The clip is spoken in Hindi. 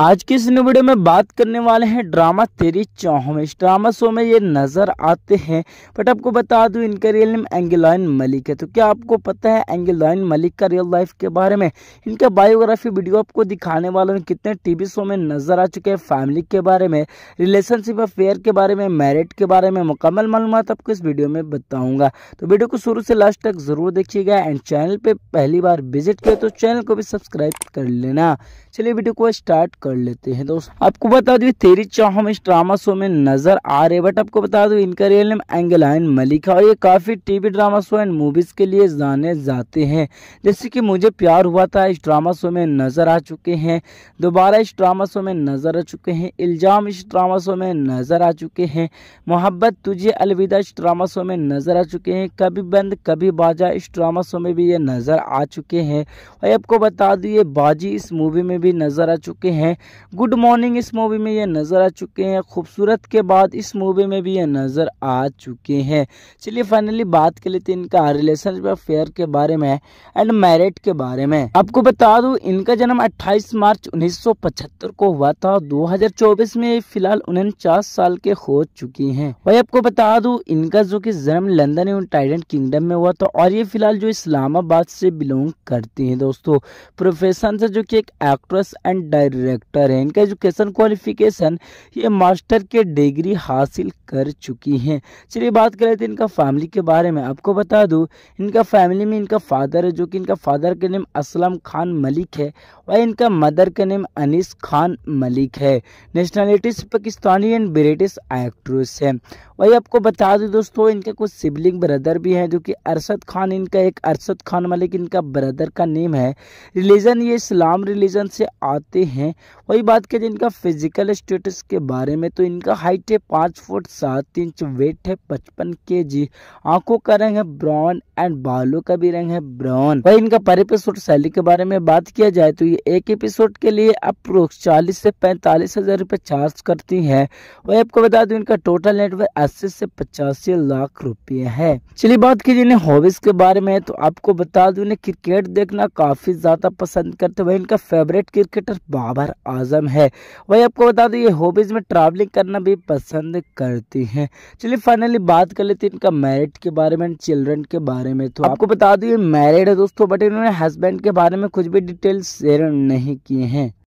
आज की इस वीडियो में बात करने वाले हैं ड्रामा तेरी चौह में इस ड्रामा शो में ये नज़र आते हैं बट आपको बता दूं इनका रियल नेम एंगेलाइन मलिक है तो क्या आपको पता है एंगेलाइन मलिक का रियल लाइफ के बारे में इनका बायोग्राफी वीडियो आपको दिखाने वालों में कितने टीवी शो में नज़र आ चुके हैं फैमिली के बारे में रिलेशनशिप अफेयर के बारे में मैरिट के बारे में मुकम्मल मालूम आपको इस वीडियो में बताऊँगा तो वीडियो को शुरू से लास्ट तक ज़रूर देखिएगा एंड चैनल पर पहली बार विजिट किया तो चैनल को भी सब्सक्राइब कर लेना चलिए वीडियो को स्टार्ट कर लेते हैं दोस्तों आपको बता दू तेरी चाह हम इस ड्रामा शो में नजर आ रहे बट आपको बता दू इनका रियल नेम एंगल मलिक है और ये काफी TV drama show and movies के लिए जाने जाते हैं जैसे कि मुझे प्यार हुआ था इस ड्रामा शो में नजर आ चुके हैं दोबारा इस ड्रामा शो में नजर आ चुके हैं इल्जाम इस ड्रामा शो में नजर आ चुके हैं मोहब्बत तुझे अलविदा इस ड्रामा शो में नजर आ चुके हैं कभी बंद कभी बाजा इस ड्रामा शो में भी ये नजर आ चुके हैं और आपको बता दू ये बाजी इस मूवी में भी नजर आ चुके हैं गुड मॉर्निंग इस मूवी में ये नज़र आ चुके हैं खूबसूरत के बाद इस मूवी में भी ये नज़र आ चुके हैं चलिए फाइनली बात कर लेते हैं इनका रिलेशनशिप अफेयर के बारे में एंड मैरिट के बारे में आपको बता दूँ इनका जन्म अट्ठाईस मार्च उन्नीस को हुआ था दो में फिलहाल उनचास साल के हो चुकी हैं वही आपको बता दू इनका जो कि जन्म लंदन यूनाइटेड किंगडम में हुआ था और ये फिलहाल जो इस्लामाबाद से बिलोंग करती हैं दोस्तों प्रोफेशन से जो कि एक एक्ट्रेस एंड डायरेक्टर डॉक्टर हैं इनका एजुकेशन क्वालिफिकेशन ये मास्टर के डिग्री हासिल कर चुकी हैं चलिए बात कर करें तो इनका फैमिली के बारे में आपको बता दूँ इनका फैमिली में इनका फादर है जो कि इनका फादर का नेम असलम खान मलिक है और इनका मदर का नेम अनिस खान मलिक है nationalities Pakistani and British actress है वही आपको बता दूं दोस्तों इनके कुछ सिबलिंग ब्रदर भी हैं जो कि अरशद खान इनका एक अरशद खान मलिक इनका ब्रदर का नेम है रिलीजन ये इस्लाम रिलीजन से आते हैं वही बात करें इनका फिजिकल स्टेटस के बारे में तो इनका हाइट है पाँच फुट सात इंच वेट है पचपन के जी आंखों का रंग है ब्राउन एंड बालों का भी रंग है ब्राउन वही इनका पर एपिसोड सैलरी के बारे में बात किया जाए तो ये एक एपिसोड के लिए अप्रोक्स चालीस से पैंतालीस हजार रुपये चार्ज करती है वही आपको बता दूँ इनका टोटल नेटवर्क छियासी से पचासी लाख रुपए है चलिए बात कीजिए इन्हें हॉबीज के बारे में तो आपको बता दूं इन्हें क्रिकेट देखना काफी ज्यादा पसंद करते वही इनका फेवरेट क्रिकेटर बाबर आजम है वही आपको बता दू ये हॉबीज में ट्रैवलिंग करना भी पसंद करती है चलिए फाइनली बात कर लेते इनका मैरिट के बारे में चिल्ड्रन के बारे में तो आपको बता दू ये मैरिड है दोस्तों बट इन्होंने हस्बैंड के बारे में कुछ भी डिटेल शेयर नहीं किए हैं